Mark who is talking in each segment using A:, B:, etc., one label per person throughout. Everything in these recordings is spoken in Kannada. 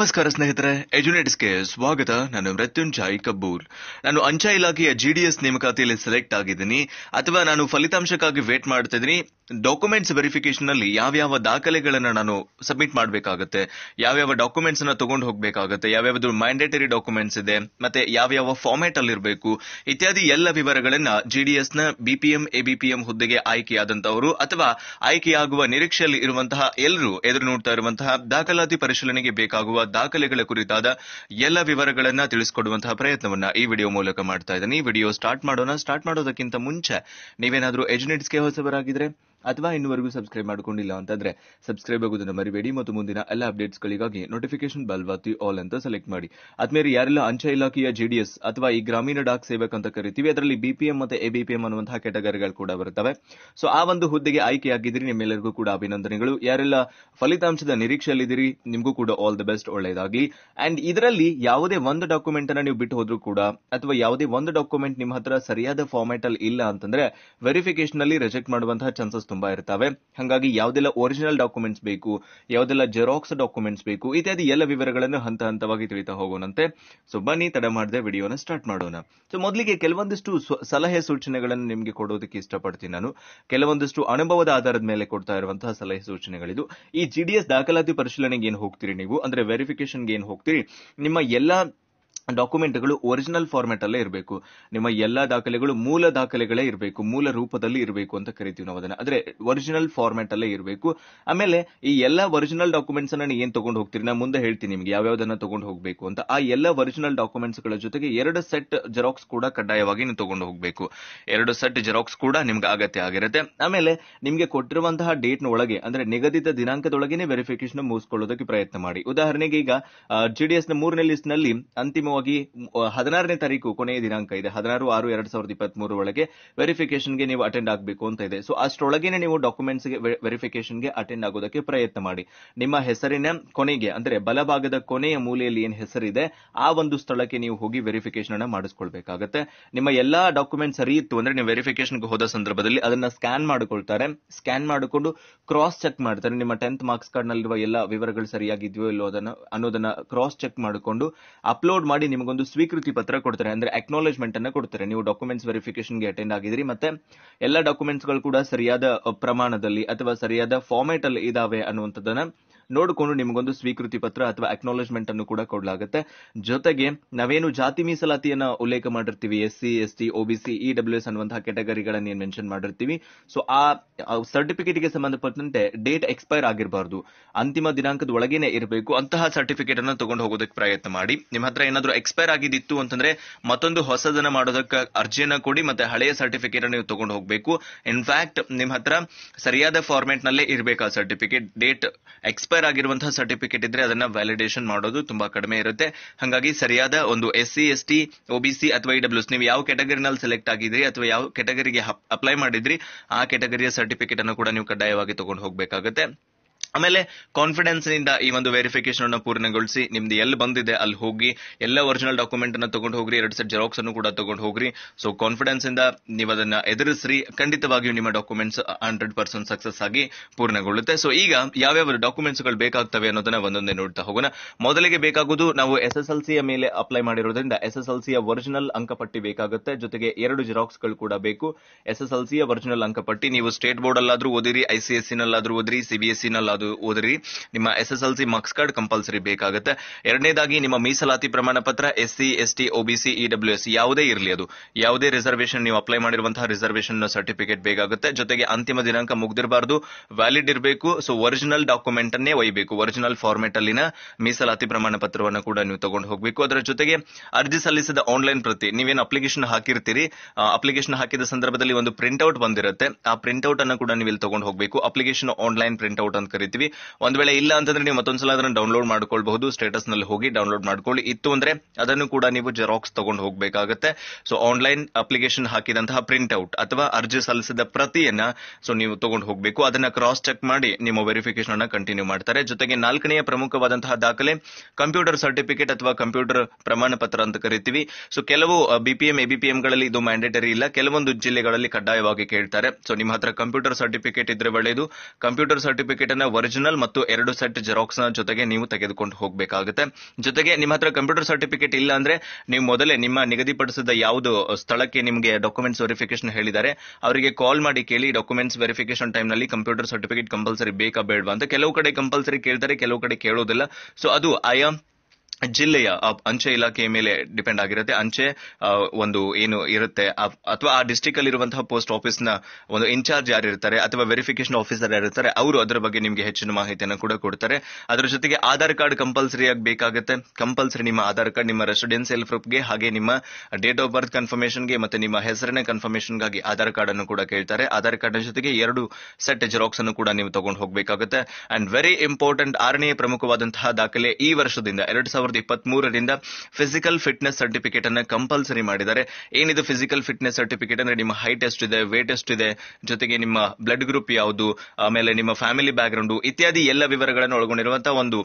A: ನಮಸ್ಕಾರ ಸ್ನೇಹಿತರೆ ಎಜುನೇಟ್ಸ್ಗೆ ಸ್ವಾಗತ ನಾನು ಮೃತ್ಯುಂಜಾಯಿ ಕಬ್ಬೂರ್ ನಾನು ಅಂಚೆ ಇಲಾಖೆಯ ಜಿಡಿಎಸ್ ನೇಮಕಾತಿಯಲ್ಲಿ ಸೆಲೆಕ್ಟ್ ಆಗಿದ್ದೀನಿ ಅಥವಾ ನಾನು ಫಲಿತಾಂಶಕ್ಕಾಗಿ ವೇಟ್ ಮಾಡ್ತಾ ಇದ್ದೀನಿ ಡಾಕ್ಯುಮೆಂಟ್ಸ್ ವೆರಿಫಿಕೇಶನ್ ನಲ್ಲಿ ಯಾವ್ಯಾವ ದಾಖಲೆಗಳನ್ನು ನಾನು ಸಬ್ಮಿಟ್ ಮಾಡಬೇಕಾಗುತ್ತೆ ಯಾವ್ಯಾವ ಡಾಕ್ಯುಮೆಂಟ್ಸ್ ಅನ್ನ ತಗೊಂಡು ಹೋಗಬೇಕಾಗುತ್ತೆ ಯಾವ್ಯಾವ್ದು ಮ್ಯಾಂಡೇಟರಿ ಡಾಕ್ಯುಮೆಂಟ್ಸ್ ಇದೆ ಮತ್ತೆ ಯಾವ್ಯಾವ ಫಾರ್ಮ್ಯಾಟ್ ಅಲ್ಲಿರಬೇಕು ಇತ್ಯಾದಿ ಎಲ್ಲ ವಿವರಗಳನ್ನ ಜಿಡಿಎಸ್ ಬಿಪಿಎಂ ಎಬಿಪಿಎಂ ಹುದ್ದೆಗೆ ಆಯ್ಕೆಯಾದಂತವರು ಅಥವಾ ಆಯ್ಕೆಯಾಗುವ ನಿರೀಕ್ಷೆಯಲ್ಲಿ ಇರುವಂತಹ ಎಲ್ಲರೂ ಎದುರು ನೋಡ್ತಾ ಇರುವಂತಹ ದಾಖಲಾತಿ ಪರಿಶೀಲನೆಗೆ ಬೇಕಾಗುವ ದಾಖಲೆಗಳ ಕುರಿತಾದ ಎಲ್ಲ ವಿವರಗಳನ್ನ ತಿಳಿಸ್ಕೊಡುವಂತಹ ಪ್ರಯತ್ನವನ್ನ ಈ ವಿಡಿಯೋ ಮೂಲಕ ಮಾಡ್ತಾ ಇದ್ದೀನಿ ಈ ವಿಡಿಯೋ ಸ್ಟಾರ್ಟ್ ಮಾಡೋಣ ಸ್ಟಾರ್ಟ್ ಮಾಡೋದಕ್ಕಿಂತ ಮುಂಚೆ ನೀವೇನಾದರೂ ಎಜುನೆಟ್ಸ್ಗೆ ಹೊಸಬರಾಗಿದ್ರೆ ಅಥವಾ ಇನ್ನುವರೆಗೂ ಸಬ್ಸ್ಕ್ರೈಬ್ ಮಾಡಿಕೊಂಡಿಲ್ಲ ಅಂತಂದ್ರೆ ಸಬ್ಸ್ಕ್ರೈಬ್ ಆಗೋದನ್ನು ಮರಿಬೇಡಿ ಮತ್ತು ಮುಂದಿನ ಎಲ್ಲ ಅಪ್ಡೇಟ್ಸ್ಗಳಿಗಾಗಿ ನೋಟಿಫಿಕೇಶನ್ ಬಲ್ ವಾತಿ ಆಲ್ ಅಂತ ಸೆಲೆಕ್ಟ್ ಮಾಡಿ ಅದ್ಮೇಲೆ ಯಾರೆಲ್ಲ ಅಂಚೆ ಇಲಾಖೆಯ ಜೆಡಿಎಸ್ ಅಥವಾ ಈ ಗ್ರಾಮೀಣ ಡಾಕ್ ಸೇವಕ್ ಅಂತ ಕರಿತೀವಿ ಅದರಲ್ಲಿ ಬಿಪಿಎಂ ಮತ್ತು ಎಬಿಪಿಎಂ ಅನ್ನುವಂತಹ ಕ್ಯಾಟಗರಿಗಳು ಕೂಡ ಬರುತ್ತವೆ ಸೊ ಆ ಒಂದು ಹುದ್ದೆಗೆ ಆಯ್ಕೆಯಾಗಿದ್ದೀರಿ ನಿಮ್ಮೆಲ್ಲರಿಗೂ ಕೂಡ ಅಭಿನಂದನೆಗಳು ಯಾರೆಲ್ಲ ಫಲಿತಾಂಶದ ನಿರೀಕ್ಷೆಯಲ್ಲಿದ್ದೀರಿ ನಿಮಗೂ ಕೂಡ ಆಲ್ ದ ಬೆಸ್ಟ್ ಒಳ್ಳೆಯದಾಗಲಿ ಅಂಡ್ ಇದರಲ್ಲಿ ಯಾವುದೇ ಒಂದು ಡಾಕ್ಯುಮೆಂಟ್ ಅನ್ನು ನೀವು ಬಿಟ್ಟು ಹೋದ್ರೂ ಕೂಡ ಅಥವಾ ಯಾವುದೇ ಒಂದು ಡಾಕ್ಯುಮೆಂಟ್ ನಿಮ್ಮ ಹತ್ರ ಸರಿಯಾದ ಫಾರ್ಮ್ಯಾಟ್ ಅಲ್ಲಿ ಇಲ್ಲ ಅಂತಂದ್ರೆ ವೆರಿಫಿಕೇಶನ್ ಅಲ್ಲಿ ರಿಜೆಕ್ಟ್ ಮಾಡುವಂತಹ ಚಾನ್ಸಸ್ ತುಂಬಾ ಇರ್ತವೆ ಹಾಗಾಗಿ ಯಾವುದೆಲ್ಲ ಒರಿಜಿನಲ್ ಡಾಕ್ಯುಮೆಂಟ್ಸ್ ಬೇಕು ಯಾವುದೆಲ್ಲ ಜೆರಾಕ್ಸ್ ಡಾಕ್ಯುಮೆಂಟ್ಸ್ ಬೇಕು ಇತ್ಯಾದಿ ಎಲ್ಲ ವಿವರಗಳನ್ನು ಹಂತ ಹಂತವಾಗಿ ತಿಳಿತಾ ಹೋಗೋಣಂತೆ ಸೊ ಬನ್ನಿ ತಡೆ ಮಾಡದೆ ವಿಡಿಯೋನ ಸ್ಟಾರ್ಟ್ ಮಾಡೋಣ ಸೊ ಮೊದಲಿಗೆ ಕೆಲವೊಂದಿಷ್ಟು ಸಲಹೆ ಸೂಚನೆಗಳನ್ನು ನಿಮಗೆ ಕೊಡೋದಕ್ಕೆ ಇಷ್ಟಪಡ್ತೀನಿ ನಾನು ಕೆಲವೊಂದಿಷ್ಟು ಅನುಭವದ ಆಧಾರದ ಮೇಲೆ ಕೊಡ್ತಾ ಇರುವಂತಹ ಸಲಹೆ ಸೂಚನೆಗಳಿದು ಈ ಜಿಡಿಎಸ್ ದಾಖಲಾತಿ ಪರಿಶೀಲನೆಗೆ ಏನು ಹೋಗ್ತೀರಿ ನೀವು ಅಂದ್ರೆ ವೆರಿಫಿಕೇಶನ್ಗೆ ಏನು ಹೋಗ್ತೀರಿ ನಿಮ್ಮ ಎಲ್ಲಾ ಡಾಕ್ಯುಮೆಂಟ್ಗಳು ಒರಿಜಿನಲ್ ಫಾರ್ಮೆಟ್ ಅಲ್ಲೇ ಇರಬೇಕು ನಿಮ್ಮ ಎಲ್ಲಾ ದಾಖಲೆಗಳು ಮೂಲ ದಾಖಲೆಗಳೇ ಇರಬೇಕು ಮೂಲ ರೂಪದಲ್ಲಿ ಇರಬೇಕು ಅಂತ ಕರಿತೀವಿ ನಾವು ಅದನ್ನ ಅಂದ್ರೆ ಒರಿಜಿನಲ್ ಫಾರ್ಮೆಟ್ ಅಲ್ಲೇ ಇರಬೇಕು ಆಮೇಲೆ ಈ ಎಲ್ಲಾ ಒರಿಜಿನಲ್ ಡಾಕ್ಯುಮೆಂಟ್ಸ್ ಅನ್ನ ಏನ್ ತಗೊಂಡು ಹೋಗ್ತೀರಿ ನಾ ಮುಂದೆ ಹೇಳ್ತೀನಿ ನಿಮಗೆ ಯಾವ್ಯಾವ್ದನ್ನ ತಗೊಂಡು ಹೋಗಬೇಕು ಅಂತ ಆ ಎಲ್ಲಾ ಒರಿಜಿನಲ್ ಡಾಕ್ಯುಮೆಂಟ್ಸ್ ಗಳ ಜೊತೆಗೆ ಎರಡು ಸೆಟ್ ಜೆರಾಕ್ಸ್ ಕೂಡ ಕಡ್ಡಾಯವಾಗಿ ನೀವು ತಗೊಂಡು ಹೋಗಬೇಕು ಎರಡು ಸೆಟ್ ಜೆರಾಕ್ಸ್ ಕೂಡ ನಿಮ್ಗೆ ಅಗತ್ಯ ಆಗಿರುತ್ತೆ ಆಮೇಲೆ ನಿಮ್ಗೆ ಕೊಟ್ಟಿರುವಂತಹ ಡೇಟ್ನ ಒಳಗೆ ಅಂದ್ರೆ ನಿಗದಿತ ದಿನಾಂಕದೊಳಗೇನೆ ವೆರಿಫಿಕೇಶನ್ ಮುಗಿಸ್ಕೊಳ್ಳೋದಕ್ಕೆ ಪ್ರಯತ್ನ ಮಾಡಿ ಉದಾಹರಣೆಗೆ ಈಗ ಜೆಡಿಎಸ್ ನ ಮೂರನೇ ಲಿಸ್ಟ್ ನಲ್ಲಿ ಅಂತಿಮ ಅಂತಿಮವಾಗಿ ಹದಿನಾರನೇ ತಾರೀಕು ಕೊನೆಯ ದಿನಾಂಕ ಇದೆ ಹದಿನಾರು ಆರು ಎರಡ್ ಸಾವಿರದ ಇಪ್ಪತ್ತ್ ಮೂರು ಒಳಗೆ ವೆರಿಫಿಕೇಶನ್ಗೆ ನೀವು ಅಟೆಂಡ್ ಆಗಬೇಕು ಅಂತ ಇದೆ ಸೊ ಅಷ್ಟೊಳಗೇನೆ ನೀವು ಡಾಕ್ಯುಮೆಂಟ್ಸ್ಗೆ ವೆರಿಫಿಕೇಶನ್ಗೆ ಅಟೆಂಡ್ ಆಗೋದಕ್ಕೆ ಪ್ರಯತ್ನ ಮಾಡಿ ನಿಮ್ಮ ಹೆಸರಿನ ಕೊನೆಗೆ ಅಂದ್ರೆ ಬಲಭಾಗದ ಕೊನೆಯ ಮೂಲೆಯಲ್ಲಿ ಏನ್ ಹೆಸರಿದೆ ಆ ಒಂದು ಸ್ಥಳಕ್ಕೆ ನೀವು ಹೋಗಿ ವೆರಿಫಿಕೇಶನ್ ಅನ್ನ ಮಾಡಿಸ್ಕೊಳ್ಬೇಕಾಗತ್ತೆ ನಿಮ್ಮ ಎಲ್ಲಾ ಡಾಕ್ಯುಮೆಂಟ್ ಸರಿ ಇತ್ತು ಅಂದ್ರೆ ನೀವು ವೆರಿಫಿಕೇಶನ್ಗೆ ಹೋದ ಸಂದರ್ಭದಲ್ಲಿ ಅದನ್ನ ಸ್ಕ್ಯಾನ್ ಮಾಡಿಕೊಳ್ತಾರೆ ಸ್ಕ್ಯಾನ್ ಮಾಡಿಕೊಂಡು ಕ್ರಾಸ್ ಚೆಕ್ ಮಾಡ್ತಾರೆ ನಿಮ್ಮ ಟೆಂತ್ ಮಾರ್ಕ್ಸ್ ಕಾರ್ಡ್ ನಲ್ಲಿರುವ ಎಲ್ಲ ವಿವರಗಳು ಸರಿಯಾಗಿದೆಯೋ ಇಲ್ಲೋ ಅದನ್ನ ಅನ್ನೋದನ್ನ ಕ್ರಾಸ್ ಚೆಕ್ ಮಾಡಿಕೊಂಡು ಅಪ್ಲೋಡ್ ಮಾಡಿ ಮಾಡಿ ನಿಮಗೊಂದು ಸ್ವೀಕೃತಿ ಪತ್ರ ಕೊಡ್ತಾರೆ ಅಂದ್ರೆ ಅಕ್ನಾಲೇಜ್ಮೆಂಟ್ ಅನ್ನ ಕೊಡ್ತಾರೆ ನೀವು ಡಾಕ್ಯುಮೆಂಟ್ಸ್ ವೆರಿಫಿಕೇಶನ್ಗೆ ಅಟೆಂಡ್ ಆಗಿದ್ರಿ ಮತ್ತೆ ಎಲ್ಲ ಡಾಕ್ಯುಮೆಂಟ್ಸ್ಗಳು ಕೂಡ ಸರಿಯಾದ ಪ್ರಮಾಣದಲ್ಲಿ ಅಥವಾ ಸರಿಯಾದ ಫಾರ್ಮ್ಯಾಟ್ ಅಲ್ಲಿ ಇದಾವೆ ಅನ್ನುವಂಥದ್ದನ್ನ ನೋಡಿಕೊಂಡು ನಿಮಗೊಂದು ಸ್ವೀಕೃತಿ ಪತ್ರ ಅಥವಾ ಅಕ್ನಾಲಜ್ಮೆಂಟ್ ಅನ್ನು ಕೂಡ ಕೊಡಲಾಗುತ್ತೆ ಜೊತೆಗೆ ನಾವೇನು ಜಾತಿ ಮೀಸಲಾತಿಯನ್ನ ಉಲ್ಲೇಖ ಮಾಡಿರ್ತೀವಿ S C S T OBC E W S ಅನ್ನುವಂತಹ ಕೆಟಗರಿಗಳನ್ನ ಏನ್ ಮೆನ್ಷನ್ ಮಾಡಿರ್ತೀವಿ ಸೊ ಆ ಸರ್ಟಿಫಿಕೇಟ್ಗೆ ಸಂಬಂಧಪಟ್ಟಂತೆ ಡೇಟ್ ಎಕ್ಸ್ಪೈರ್ ಆಗಿರಬಾರ್ದು ಅಂತಿಮ ದಿನಾಂಕದ ಒಳಗೇನೆ ಇರಬೇಕು ಅಂತಹ ಸರ್ಟಿಫಿಕೇಟ್ ಅನ್ನು ತಗೊಂಡು ಹೋಗೋದಕ್ಕೆ ಪ್ರಯತ್ನ ಮಾಡಿ ನಿಮ್ಮ ಹತ್ರ ಏನಾದರೂ ಎಕ್ಸ್ಪೈರ್ ಆಗಿದ್ದಿತ್ತು ಅಂತಂದ್ರೆ ಮತ್ತೊಂದು ಹೊಸದನ್ನ ಮಾಡೋದಕ್ಕೆ ಅರ್ಜಿಯನ್ನ ಕೊಡಿ ಮತ್ತೆ ಹಳೆಯ ಸರ್ಟಿಫಿಕೇಟ್ ಅನ್ನು ನೀವು ತಗೊಂಡು ಹೋಗಬೇಕು ಇನ್ಫ್ಯಾಕ್ಟ್ ನಿಮ್ಮ ಹತ್ರ ಸರಿಯಾದ ಫಾರ್ಮೆಟ್ ನಲ್ಲೇ ಇರಬೇಕು ಆ ಸರ್ಟಿಫಿಕೇಟ್ ಡೇಟ್ ಎಕ್ಸ್ಪೈರ್ ಎಕ್ಸ್ಪೈರ್ ಆಗಿರುವಂತಹ ಸರ್ಟಿಫಿಕೇಟ್ ಇದ್ರೆ ಅದನ್ನ ವ್ಯಾಲಿಡೇಷನ್ ಮಾಡೋದು ತುಂಬಾ ಕಡಿಮೆ ಇರುತ್ತೆ ಹಾಗಾಗಿ ಸರಿಯಾದ ಒಂದು S C S T OBC ಅಥವಾ ಇಡಬ್ಲ್ಯೂಸ್ e ನೀವು ಯಾವ ಕೆಟಗರಿನಲ್ಲಿ ಸೆಲೆಕ್ಟ್ ಆಗಿದ್ರಿ ಅಥವಾ ಯಾವ ಕೆಟಗರಿಗೆ ಅಪ್ಲೈ ಮಾಡಿದ್ರಿ ಆ ಕೆಟಗರಿಯ ಸರ್ಟಿಫಿಕೇಟ್ ಅನ್ನು ಕೂಡ ನೀವು ಕಡ್ಡಾಯವಾಗಿ ತಗೊಂಡು ಹೋಗಬೇಕಾಗುತ್ತೆ ಆಮೇಲೆ ಕಾನ್ಫಿಡೆನ್ಸ್ ನಿಂದ ಈ ಒಂದು ವೆರಿಫಿಕೇಶನ್ ಅನ್ನು ಪೂರ್ಣಗೊಳಿಸಿ ನಿಮ್ದು ಎಲ್ಲಿ ಬಂದಿದೆ ಅಲ್ಲಿ ಹೋಗಿ ಎಲ್ಲ ಒರಿಜಿನಲ್ ಡಾಕ್ಯುಮೆಂಟ್ ಅನ್ನು ತಗೊಂಡು ಹೋಗ್ರಿ ಎರಡು ಸೆಟ್ ಜೆರಾಕ್ಸ್ ಅನ್ನು ಕೂಡ ತಗೊಂಡು ಹೋಗ್ರಿ ಸೊ ಕಾನ್ಫಿಡೆನ್ಸ್ ಇಂದ ನೀವು ಅದನ್ನ ಎದುರಿಸ್ರಿ ಖಂಡಿತವಾಗಿಯೂ ನಿಮ್ಮ ಡಾಕ್ಯುಮೆಂಟ್ಸ್ ಹಂಡ್ರೆಡ್ ಪರ್ಸೆಂಟ್ ಸಕ್ಸಸ್ ಆಗಿ ಪೂರ್ಣಗೊಳ್ಳುತ್ತೆ ಸೊ ಈಗ ಯಾವ್ಯಾವ ಡಾಕ್ಯುಮೆಂಟ್ಸ್ ಗಳು ಬೇಕಾಗ್ತವೆ ಅನ್ನೋದನ್ನ ಒಂದೊಂದೇ ನೋಡ್ತಾ ಹೋಗೋಣ ಮೊದಲಿಗೆ ಬೇಕಾಗುವುದು ನಾವು ಎಸ್ ಎಸ್ ಎಲ್ ಯ ಮೇಲೆ ಅಪ್ಲೈ ಮಾಡಿರೋದ್ರಿಂದ ಎಸ್ ಎಸ್ ಎಲ್ ಯ ಒರಿಜಿನಲ್ ಅಂಕಪಟ್ಟಿ ಬೇಕಾಗುತ್ತೆ ಜೊತೆಗೆ ಎರಡು ಜೆರಾಕ್ಸ್ ಗಳು ಕೂಡ ಬೇಕು ಎಸ್ ಎಸ್ ಎಲ್ ಒರಿಜಿನಲ್ ಅಂಕಪಟ್ಟಿ ನೀವು ಸ್ಟೇಟ್ ಬೋರ್ಡ್ ಅಲ್ಲಾದ್ರೂ ಓದಿರಿ ಐಸಿಎಸ್ಸಿ ನಲ್ಲಾದ್ರೂ ಓದಿರಿ ಸಿಬಿಎಸ್ಸಿ ಅದು ನಿಮ್ಮ S S L C marks card compulsory ಬೇಕಾಗುತ್ತೆ ಎರಡನೇದಾಗಿ ನಿಮ್ಮ ಮೀಸಲಾತಿ ಪ್ರಮಾಣ ಪತ್ರ S C S T OBC E W S ಯಾವುದೇ ಇರಲಿ ಅದು ಯಾವುದೇ ರಿಸರ್ವೇಷನ್ ನೀವು ಅಪ್ಲೈ ಮಾಡಿರುವಂತಹ ರಿಸರ್ವೇಷನ್ ಸರ್ಟಿಫಿಕೇಟ್ ಬೇಕಾಗುತ್ತೆ ಜೊತೆಗೆ ಅಂತಿಮ ದಿನಾಂಕ ಮುಗ್ದಿರಬಾರ್ದು ವ್ಯಾಲಿಡ್ ಇರಬೇಕು ಸೊ ಒರಿಜಿನಲ್ ಡಾಕ್ಯುಮೆಂಟ್ ಅನ್ನೇ ಒಯ್ಯಬೇಕು ಒರಿಜಿನಲ್ ಫಾರ್ಮೆಟ್ ಅಲ್ಲಿನ ಮೀಸಲಾತಿ ಪ್ರಮಾಣ ಪತ್ರವನ್ನು ಕೂಡ ನೀವು ತಗೊಂಡು ಹೋಗಬೇಕು ಅದರ ಜೊತೆಗೆ ಅರ್ಜಿ ಸಲ್ಲಿಸಿದ ಆನ್ಲೈನ್ ಪ್ರತಿ ನೀವೇನು ಅಪ್ಲಿಕೇಶನ್ ಹಾಕಿರ್ತೀರಿ ಅಪ್ಲಿಕೇಶನ್ ಹಾಕಿದ ಸಂದರ್ಭದಲ್ಲಿ ಒಂದು ಪ್ರಿಂಟ್ಔಟ್ ಬಂದಿರುತ್ತೆ ಆ ಪ್ರಿಂಟ್ಔಟ್ ಅನ್ನು ಕೂಡ ನೀವು ಇಲ್ಲಿ ತಗೊಂಡು ಹೋಗಬೇಕು ಅಪ್ಲಿಕೇಶನ್ ಆನ್ಲೈನ್ ಪ್ರಿಂಟ್ಔಟ್ ಅಂತ ಕರಿತೀವಿ ಕಳಿಸ್ತಿರ್ತೀವಿ ಒಂದ್ ವೇಳೆ ಇಲ್ಲ ಅಂತಂದ್ರೆ ನೀವು ಮತ್ತೊಂದ್ಸಲ ಅದನ್ನ ಡೌನ್ಲೋಡ್ ಮಾಡ್ಕೊಳ್ಬಹುದು ಸ್ಟೇಟಸ್ ನಲ್ಲಿ ಹೋಗಿ ಡೌನ್ಲೋಡ್ ಮಾಡ್ಕೊಳ್ಳಿ ಇತ್ತು ಅಂದ್ರೆ ಅದನ್ನು ಕೂಡ ನೀವು ಜೆರಾಕ್ಸ್ ತಗೊಂಡು ಹೋಗಬೇಕಾಗುತ್ತೆ ಸೊ ಆನ್ಲೈನ್ ಅಪ್ಲಿಕೇಶನ್ ಹಾಕಿದಂತಹ ಪ್ರಿಂಟ್ ಔಟ್ ಅಥವಾ ಅರ್ಜಿ ಸಲ್ಲಿಸಿದ ಪ್ರತಿಯನ್ನ ಸೊ ನೀವು ತಗೊಂಡು ಹೋಗಬೇಕು ಅದನ್ನ ಕ್ರಾಸ್ ಚೆಕ್ ಮಾಡಿ ನಿಮ್ಮ ವೆರಿಫಿಕೇಶನ್ ಅನ್ನ ಕಂಟಿನ್ಯೂ ಮಾಡ್ತಾರೆ ಜೊತೆಗೆ ನಾಲ್ಕನೆಯ ಪ್ರಮುಖವಾದಂತಹ ದಾಖಲೆ ಕಂಪ್ಯೂಟರ್ ಸರ್ಟಿಫಿಕೇಟ್ ಅಥವಾ ಕಂಪ್ಯೂಟರ್ ಪ್ರಮಾಣ ಪತ್ರ ಅಂತ ಕರಿತೀವಿ ಸೊ ಕೆಲವು ಬಿಪಿಎಂ ಗಳಲ್ಲಿ ಇದು ಮ್ಯಾಂಡೇಟರಿ ಇಲ್ಲ ಕೆಲವೊಂದು ಜಿಲ್ಲೆಗಳಲ್ಲಿ ಕಡ್ಡಾಯವಾಗಿ ಕೇಳ್ತಾರೆ ಸೊ ನಿಮ್ಮ ಹತ್ರ ಕಂಪ್ಯೂಟರ್ ಸರ್ಟಿಫಿಕೇಟ್ ಇದ್ರೆ ಒಳ್ಳೆಯದು ಕಂಪ್ಯೂಟರ್ ಸರ್ಟಿಫಿಕೇಟ್ ಅನ್ನ ಒರಿಜಿನಲ್ ಮತ್ತು ಎರಡು ಸೆಟ್ ಜೆರಾಕ್ಸ್ ನ ಜೊತೆಗೆ ನೀವು ತೆಗೆದುಕೊಂಡು ಹೋಗಬೇಕಾಗುತ್ತೆ ಜೊತೆಗೆ ನಿಮ್ಮ ಹತ್ರ ಕಂಪ್ಯೂಟರ್ ಸರ್ಟಿಫಿಕೇಟ್ ಇಲ್ಲ ಅಂದ್ರೆ ನೀವು ಮೊದಲೇ ನಿಮ್ಮ ನಿಗದಿಪಡಿಸಿದ ಯಾವುದು ಸ್ಥಳಕ್ಕೆ ನಿಮಗೆ ಡಾಕ್ಯುಮೆಂಟ್ಸ್ ವೆರಿಫಿಕೇಶನ್ ಹೇಳಿದ್ದಾರೆ ಅವರಿಗೆ ಕಾಲ್ ಮಾಡಿ ಕೇಳಿ ಡಾಕ್ಯುಮೆಂಟ್ಸ್ ವೆರಿಫಿಕೇಶನ್ ಟೈಮ್ ನಲ್ಲಿ ಕಂಪ್ಯೂಟರ್ ಸರ್ಟಿಫಿಕೇಟ್ ಕಂಪಲ್ಸರಿ ಬೇಕಾ ಬೇಡವಾ ಅಂತ ಕೆಲವು ಕಡೆ ಕಂಪಲ್ಸರಿ ಕೇಳ್ತಾರೆ ಕೆಲವು ಕಡೆ ಕೇಳೋದಿಲ್ಲ ಸೊ ಅದು ಆಯಾ ಜಿಲ್ಲೆಯ ಅಂಚೆ ಇಲಾಖೆಯ ಮೇಲೆ ಡಿಪೆಂಡ್ ಆಗಿರುತ್ತೆ ಅಂಚೆ ಒಂದು ಏನು ಇರುತ್ತೆ ಅಥವಾ ಆ ಡಿಸ್ಟಿಕ್ ಅಲ್ಲಿ ಇರುವಂತಹ ಪೋಸ್ಟ್ ಆಫೀಸ್ನ ಒಂದು ಇನ್ಚಾರ್ಜ್ ಯಾರು ಇರ್ತಾರೆ ಅಥವಾ ವೆರಿಫಿಕೇಶನ್ ಆಫೀಸರ್ ಯಾರಿರ್ತಾರೆ ಅವರು ಅದರ ಬಗ್ಗೆ ನಿಮಗೆ ಹೆಚ್ಚಿನ ಮಾಹಿತಿಯನ್ನು ಕೂಡ ಕೊಡ್ತಾರೆ ಅದರ ಜೊತೆಗೆ ಆಧಾರ್ ಕಾರ್ಡ್ ಕಂಪಲ್ಸರಿ ಆಗಿ ಬೇಕಾಗುತ್ತೆ ಕಂಪಲ್ಸರಿ ನಿಮ್ಮ ಆಧಾರ್ ಕಾರ್ಡ್ ನಿಮ್ಮ ರೆಸಿಡೆನ್ಸಿಯಲ್ ಗೆ ಹಾಗೆ ನಿಮ್ಮ ಡೇಟ್ ಆಫ್ ಬರ್ತ್ ಗೆ ಮತ್ತೆ ನಿಮ್ಮ ಹೆಸರಿನ ಗಾಗಿ ಆಧಾರ್ ಕಾರ್ಡ್ ಅನ್ನು ಕೂಡ ಕೇಳ್ತಾರೆ ಆಧಾರ್ ಕಾರ್ಡ್ ಜೊತೆಗೆ ಎರಡು ಸೆಟ್ ಜೆರಾಕ್ಸ್ ಅನ್ನು ಕೂಡ ನೀವು ತಗೊಂಡು ಹೋಗಬೇಕಾಗುತ್ತೆ ಅಂಡ್ ವೆರಿ ಇಂಪಾರ್ಟೆಂಟ್ ಆರನೇ ಪ್ರಮುಖವಾದಂತಹ ದಾಖಲೆ ಈ ವರ್ಷದಿಂದ ಎರಡ್ ಸಾವಿರದ ಸಾವಿರದ ಇಪ್ಪತ್ತ್ ಮೂರರಿಂದ ಫಿಸಿಕಲ್ ಫಿಟ್ನೆಸ್ ಸರ್ಟಿಫಿಕೇಟ್ ಅನ್ನ ಕಂಪಲ್ಸರಿ ಮಾಡಿದ್ದಾರೆ ಏನಿದು ಫಿಸಿಕಲ್ ಫಿಟ್ನೆಸ್ ಸರ್ಟಿಫಿಕೇಟ್ ಅಂದ್ರೆ ನಿಮ್ಮ ಹೈಟ್ ಇದೆ ವೇಟ್ ಇದೆ ಜೊತೆಗೆ ನಿಮ್ಮ ಬ್ಲಡ್ ಗ್ರೂಪ್ ಯಾವುದು ಆಮೇಲೆ ನಿಮ್ಮ ಫ್ಯಾಮಿಲಿ ಬ್ಯಾಕ್ ಗ್ರೌಂಡ್ ಇತ್ಯಾದಿ ಎಲ್ಲ ವಿವರಗಳನ್ನು ಒಳಗೊಂಡಿರುವಂತಹ ಒಂದು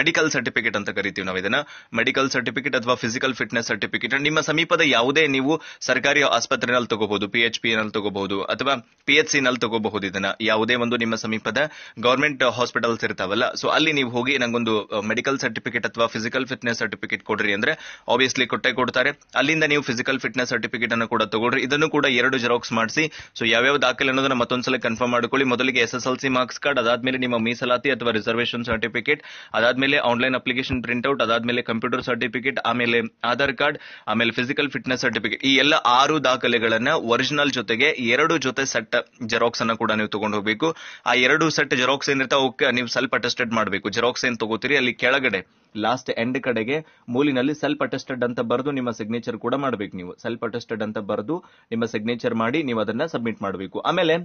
A: ಮೆಡಿಕಲ್ ಸರ್ಟಿಫಿಕೇಟ್ ಅಂತ ಕರಿತೀವಿ ನಾವು ಇದನ್ನ ಮೆಡಿಕಲ್ ಸರ್ಟಿಫಿಕೇಟ್ ಅಥವಾ ಫಿಸಿಕಲ್ ಫಿಟ್ನೆಸ್ ಸರ್ಟಿಫಿಕೇಟ್ ನಿಮ್ಮ ಸಮೀಪದ ಯಾವುದೇ ನೀವು ಸರ್ಕಾರಿ ಆಸ್ಪತ್ರೆನಲ್ಲಿ ತಗೋಬಹುದು ಪಿ ಎಚ್ ಪಿ ನಲ್ಲಿ ತಗೋಬಹುದು ಅಥವಾ ಪಿ ಎಚ್ ಸಿ ನಲ್ಲಿ ತಗೋಬಹುದು ಇದನ್ನ ಯಾವುದೇ ಒಂದು ನಿಮ್ಮ ಸಮೀಪದ ಗವರ್ಮೆಂಟ್ ಹಾಸ್ಪಿಟಲ್ಸ್ ಇರ್ತಾವಲ್ಲ ಸೊ ಅಲ್ಲಿ ನೀವು ಹೋಗಿ ನಂಗೊಂದು ಮೆಡಿಕಲ್ ಸರ್ಟಿಫಿಕೇಟ್ ಅಥವಾ ಫಿಸಿಕಲ್ ಫಿಸಿಕಲ್ ಫಿಟ್ನೆಸ್ ಸರ್ಟಿಫಿಕೇಟ್ ಕೊಡ್ರಿ ಅಂದ್ರೆ ಆಬ್ವಿಯಸ್ಲಿ ಕೊಟ್ಟೆ ಕೊಡ್ತಾರೆ ಅಲ್ಲಿಂದ ನೀವು ಫಿಸಿಕಲ್ ಫಿಟ್ನೆಸ್ ಸರ್ಟಿಫಿಕೇಟ್ ಅನ್ನು ಕೂಡ ತಗೊಳ್ರಿ ಇದನ್ನು ಕೂಡ ಎರಡು ಜೆರಾಕ್ಸ್ ಮಾಡಿಸಿ ಸೊ ಯಾವ್ಯಾವ ದಾಖಲೆ ಅನ್ನೋದನ್ನ ಮತ್ತೊಂದ್ಸಲ ಕನ್ಫರ್ಮ್ ಮಾಡ್ಕೊಳ್ಳಿ ಮೊದಲಿಗೆ S S L C marks card ಅದಾದ್ಮೇಲೆ ನಿಮ್ಮ ಮೀಸಲಾತಿ ಅಥವಾ ರಿಸರ್ವೇಶನ್ ಸರ್ಟಿಫಿಕೇಟ್ ಅದಾದ್ಮೇಲೆ ಆನ್ಲೈನ್ ಅಪ್ಲಿಕೇಶನ್ ಪ್ರಿಂಟ್ಔಟ್ ಅದಾದ್ಮೇಲೆ ಕಂಪ್ಯೂಟರ್ ಸರ್ಟಿಫಿಕೇಟ್ ಆಮೇಲೆ ಆಧಾರ್ ಕಾರ್ಡ್ ಆಮೇಲೆ ಫಿಸಿಕಲ್ ಫಿಟ್ನೆಸ್ ಸರ್ಟಿಫಿಕೇಟ್ ಈ ಎಲ್ಲ ಆರು ದಾಖಲೆಗಳನ್ನ ಒರಿಜಿನಲ್ ಜೊತೆಗೆ ಎರಡು ಜೊತೆ ಸೆಟ್ ಜೆರಾಕ್ಸ್ ಅನ್ನ ಕೂಡ ನೀವು ತಗೊಂಡು ಹೋಗಬೇಕು ಆ ಎರಡು ಸೆಟ್ ಜೆರಾಕ್ಸ್ ಏನಿರ್ತಾವೆ ನೀವು ಸ್ವಲ್ಪ ಅಟೆಸ್ಟೆಡ್ ಮಾಡಬೇಕು ಜೆರಾಕ್ಸ್ ಏನ್ ತಗೋತೀರಿ ಅಲ್ಲಿ ಕೆಳಗಡೆ ಲಾಸ್ಟ್ ಎಂಡ್ ಕಡೆಗೆ ಮೂಲಿನಲ್ಲಿ ಸೆಲ್ಫ್ ಅಟೆಸ್ಟೆಡ್ ಅಂತ ಬರೆದು ನಿಮ್ಮ ಸಿಗ್ನೇಚರ್ ಕೂಡ ಮಾಡಬೇಕು ನೀವು ಸೆಲ್ಫ್ ಅಟೆಸ್ಟೆಡ್ ಅಂತ ಬರೆದು ನಿಮ್ಮ ಸಿಗ್ನೇಚರ್ ಮಾಡಿ ನೀವು ಅದನ್ನ ಸಬ್ಮಿಟ್ ಮಾಡಬೇಕು ಆಮೇಲೆ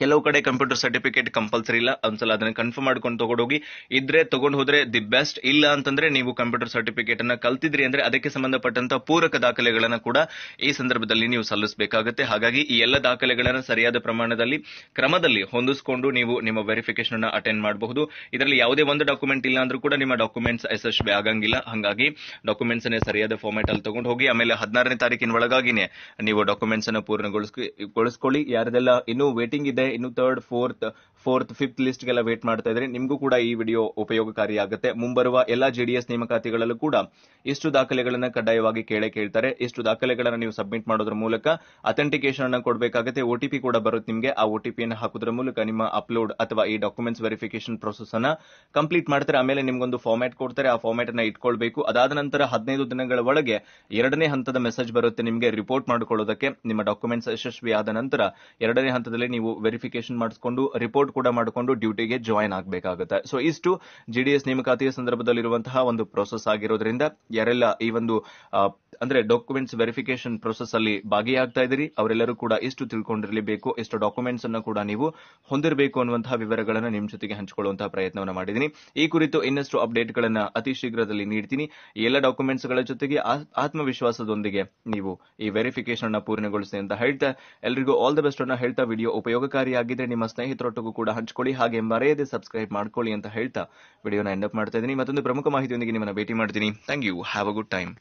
A: ಕೆಲವು ಕಡೆ ಕಂಪ್ಯೂಟರ್ ಸರ್ಟಿಫಿಕೇಟ್ ಕಂಪಲ್ಸರಿ ಇಲ್ಲ ಒಂದ್ಸಲ ಅದನ್ನ ಕನ್ಫರ್ಮ್ ಮಾಡ್ಕೊಂಡು ಹೋಗಿ ಇದ್ರೆ ತಗೊಂಡು ಹೋದ್ರೆ ದಿ ಬೆಸ್ಟ್ ಇಲ್ಲ ಅಂತಂದ್ರೆ ನೀವು ಕಂಪ್ಯೂಟರ್ ಸರ್ಟಿಫಿಕೇಟ್ ಅನ್ನ ಕಲ್ತಿದ್ರಿ ಅಂದ್ರೆ ಅದಕ್ಕೆ ಸಂಬಂಧಪಟ್ಟಂತ ಪೂರಕ ದಾಖಲೆಗಳನ್ನು ಕೂಡ ಈ ಸಂದರ್ಭದಲ್ಲಿ ನೀವು ಸಲ್ಲಿಸಬೇಕಾಗುತ್ತೆ ಹಾಗಾಗಿ ಈ ಎಲ್ಲ ದಾಖಲೆಗಳನ್ನು ಸರಿಯಾದ ಪ್ರಮಾಣದಲ್ಲಿ ಕ್ರಮದಲ್ಲಿ ಹೊಂದಿಸಿಕೊಂಡು ನೀವು ನಿಮ್ಮ ವೆರಿಫಿಕೇಶನ್ ಅನ್ನ ಅಟೆಂಡ್ ಮಾಡಬಹುದು ಇದರಲ್ಲಿ ಯಾವುದೇ ಒಂದು ಡಾಕ್ಯುಮೆಂಟ್ ಇಲ್ಲ ಅಂದ್ರೂ ಕೂಡ ನಿಮ್ಮ ಡಾಕ್ಯುಮೆಂಟ್ಸ್ ಯಶಸ್ವಿ ಆಗಂಗಿಲ್ಲ ಹಾಗಾಗಿ ಡಾಕ್ಯುಮೆಂಟ್ಸ್ ಅನ್ನ ಸರಿಯಾದ ಫಾರ್ಮೆಟ್ ಅಲ್ಲಿ ತಗೊಂಡು ಹೋಗಿ ಆಮೇಲೆ ಹದಿನಾರನೇ ತಾರೀಕಿನ ಒಳಗಾಗಿನೇ ನೀವು ಡಾಕ್ಯುಮೆಂಟ್ಸ್ ಅನ್ನ ಯಾರದೆಲ್ಲ ಇನ್ನೂ ವೇಟಿಂಗ್ ಇನ್ನು third fourth fourth fifth list ಗೆಲ್ಲ ವೇಟ್ ಮಾಡ್ತಾ ಇದ್ರೆ ನಿಮಗೂ ಕೂಡ ಈ ವಿಡಿಯೋ ಉಪಯೋಗಕಾರಿಯಾಗುತ್ತೆ ಮುಂಬರುವ ಎಲ್ಲಾ ಜೆಡಿಎಸ್ ನೇಮಕಾತಿಗಳಲ್ಲೂ ಕೂಡ ಇಷ್ಟು ದಾಖಲೆಗಳನ್ನ ಕಡ್ಡಾಯವಾಗಿ ಕೇಳೇ ಕೇಳ್ತಾರೆ ಇಷ್ಟು ದಾಖಲೆಗಳನ್ನ ನೀವು ಸಬ್ಮಿಟ್ ಮಾಡೋದ್ರ ಮೂಲಕ ಅಥೆಂಟಿಕೇಶನ್ ಅನ್ನ ಕೊಡಬೇಕಾಗುತ್ತೆ ಒಟಿಪಿ ಕೂಡ ಬರುತ್ತೆ ನಿಮಗೆ ಆ ಓಟಿಪಿಯನ್ನು ಹಾಕೋದ್ರ ಮೂಲಕ ನಿಮ್ಮ ಅಪ್ಲೋಡ್ ಅಥವಾ ಈ ಡಾಕ್ಯುಮೆಂಟ್ಸ್ ವೆರಿಫಿಕೇಶನ್ ಪ್ರೊಸೆಸ್ ಅನ್ನ ಕಂಪ್ಲೀಟ್ ಮಾಡ್ತಾರೆ ಆಮೇಲೆ ನಿಮ್ಗೊಂದು ಫಾರ್ಮ್ಯಾಟ್ ಕೊಡ್ತಾರೆ ಆ ಫಾರ್ಮ್ಯಾಟ್ ಅನ್ನ ಇಟ್ಕೊಳ್ಬೇಕು ಅದಾದ ನಂತರ ಹದಿನೈದು ದಿನಗಳ ಒಳಗೆ ಎರಡನೇ ಹಂತದ ಮೆಸೇಜ್ ಬರುತ್ತೆ ನಿಮಗೆ ರಿಪೋರ್ಟ್ ಮಾಡಿಕೊಳ್ಳೋದಕ್ಕೆ ನಿಮ್ಮ ಡಾಕ್ಯುಮೆಂಟ್ಸ್ ಯಶಸ್ವಿ ಆದ ನಂತರ ಎರಡನೇ ಹಂತದಲ್ಲಿ ನೀವು ವೆರಿಫಿಕೇಶನ್ ಮಾಡಿಸ್ಕೊಂಡು ರಿಪೋರ್ಟ್ ಕೂಡ ಮಾಡಿಕೊಂಡು ಡ್ಯೂಟಿಗೆ ಜಾಯಿನ್ ಆಗಬೇಕಾಗುತ್ತೆ ಸೊ ಇಷ್ಟು ಜೆಡಿಎಸ್ ನೇಮಕಾತಿಯ ಸಂದರ್ಭದಲ್ಲಿರುವಂತಹ ಒಂದು ಪ್ರೊಸೆಸ್ ಆಗಿರೋದ್ರಿಂದ ಯಾರೆಲ್ಲ ಈ ಒಂದು ಅಂದ್ರೆ ಡಾಕ್ಯುಮೆಂಟ್ಸ್ ವೆರಿಫಿಕೇಶನ್ ಪ್ರೊಸೆಸ್ ಅಲ್ಲಿ ಭಾಗಿಯಾಗ್ತಾ ಇದ್ದೀರಿ ಅವರೆಲ್ಲರೂ ಕೂಡ ಎಷ್ಟು ತಿಳ್ಕೊಂಡಿರಲೇಬೇಕು ಎಷ್ಟು ಡಾಕ್ಯುಮೆಂಟ್ಸ್ ಅನ್ನು ಕೂಡ ನೀವು ಹೊಂದಿರಬೇಕು ಅನ್ನುವಂತಹ ವಿವರಗಳನ್ನು ನಿಮ್ಮ ಜೊತೆಗೆ ಹಂಚಿಕೊಳ್ಳುವಂತಹ ಪ್ರಯತ್ನವನ್ನು ಮಾಡಿದ್ದೀನಿ ಈ ಕುರಿತು ಇನ್ನಷ್ಟು ಅಪ್ಡೇಟ್ ಅತಿ ಶೀಘ್ರದಲ್ಲಿ ನೀಡ್ತೀನಿ ಎಲ್ಲ ಡಾಕ್ಯುಮೆಂಟ್ಸ್ ಗಳ ಜೊತೆಗೆ ಆತ್ಮವಿಶ್ವಾಸದೊಂದಿಗೆ ನೀವು ಈ ವೆರಿಫಿಕೇಶನ್ ಅನ್ನು ಪೂರ್ಣಗೊಳಿಸಿ ಅಂತ ಹೇಳ್ತಾ ಎಲ್ರಿಗೂ ಆಲ್ ದ ಬೆಸ್ಟ್ ಅನ್ನ ಹೇಳ್ತಾ ವಿಡಿಯೋ ಉಪಯೋಗಕಾರಿಯಾಗಿದ್ರೆ ನಿಮ್ಮ ಸ್ನೇಹಿತರೊಟ್ಟಿಗೂ ಕೂಡ ಹಂಚಿಕೊಳ್ಳಿ ಹಾಗೆ ಮರೆಯದೆ ಸಬ್ಸ್ಕ್ರೈಬ್ ಮಾಡ್ಕೊಳ್ಳಿ ಅಂತ ಹೇಳ್ತಾ ವಿಡಿಯೋನ ಅಪ್ ಮಾಡ್ತಾ ಇದ್ದೀನಿ ಮತ್ತೊಂದು ಪ್ರಮುಖ ಮಾಹಿತಿಯೊಂದಿಗೆ ನಿಮ್ಮನ್ನ ಭೇಟಿ ಮಾಡ್ತೀನಿ thank you have a good time